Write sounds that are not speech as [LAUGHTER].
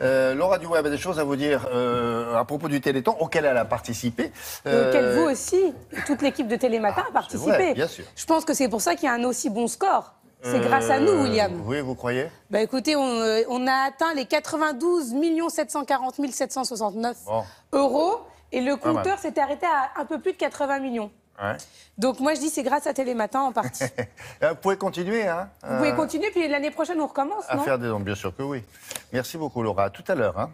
Euh, Laura Dubois avait des choses à vous dire euh, à propos du Téléthon auquel elle a participé. Euh, qu'elle vous aussi, toute l'équipe de Télématin a ah, participé. bien sûr. Je pense que c'est pour ça qu'il y a un aussi bon score. C'est grâce à nous, William. Oui, vous croyez bah, Écoutez, on, a atteint les 92 740 769 euros et le compteur s'est arrêté à un peu plus de 80 millions. Donc moi je dis c'est grâce à Télématin en partie. [LAUGHS] Euh, vous pouvez continuer. Hein, Vous pouvez euh, continuer, puis l'année prochaine on recommence. À faire des dons, bien sûr que oui. Merci beaucoup Laura, à tout à l'heure. Hein.